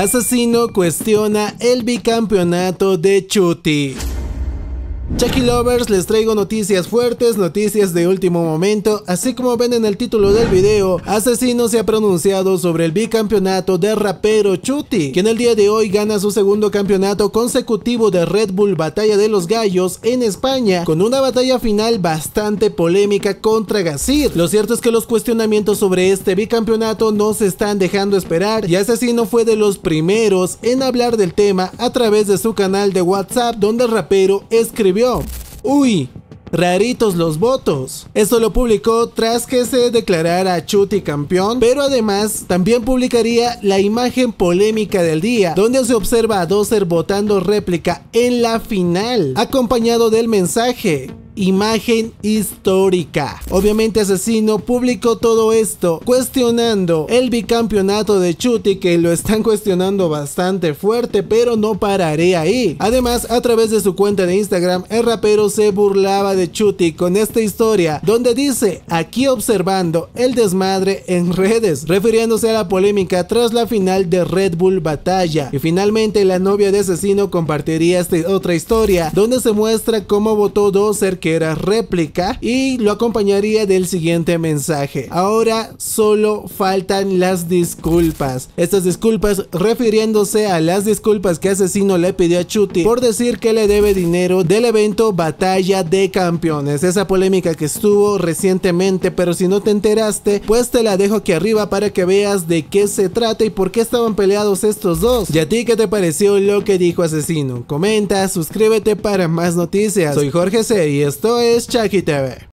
Asesino cuestiona el bicampeonato de Chuti. Chucky Lovers les traigo noticias fuertes, noticias de último momento, así como ven en el título del video, Asesino se ha pronunciado sobre el bicampeonato de rapero Chuti, quien el día de hoy gana su segundo campeonato consecutivo de Red Bull Batalla de los Gallos en España, con una batalla final bastante polémica contra Gasir. Lo cierto es que los cuestionamientos sobre este bicampeonato no se están dejando esperar y Asesino fue de los primeros en hablar del tema a través de su canal de WhatsApp donde el rapero escribió Uy, Raritos los votos. Esto lo publicó tras que se declarara Chuti campeón, pero además también publicaría la imagen polémica del día, donde se observa a doser votando réplica en la final, acompañado del mensaje imagen histórica. Obviamente Asesino publicó todo esto cuestionando el bicampeonato de Chuti que lo están cuestionando bastante fuerte pero no pararé ahí. Además a través de su cuenta de Instagram el rapero se burlaba de Chuti con esta historia donde dice aquí observando el desmadre en redes refiriéndose a la polémica tras la final de Red Bull Batalla y finalmente la novia de Asesino compartiría esta otra historia donde se muestra cómo votó dos que era réplica y lo acompañaría del siguiente mensaje. Ahora solo faltan las disculpas. Estas disculpas refiriéndose a las disculpas que Asesino le pidió a Chuti por decir que le debe dinero del evento Batalla de Campeones. Esa polémica que estuvo recientemente, pero si no te enteraste, pues te la dejo aquí arriba para que veas de qué se trata y por qué estaban peleados estos dos. ¿Y a ti qué te pareció lo que dijo Asesino? Comenta, suscríbete para más noticias. Soy Jorge C y esto esto es Chucky TV.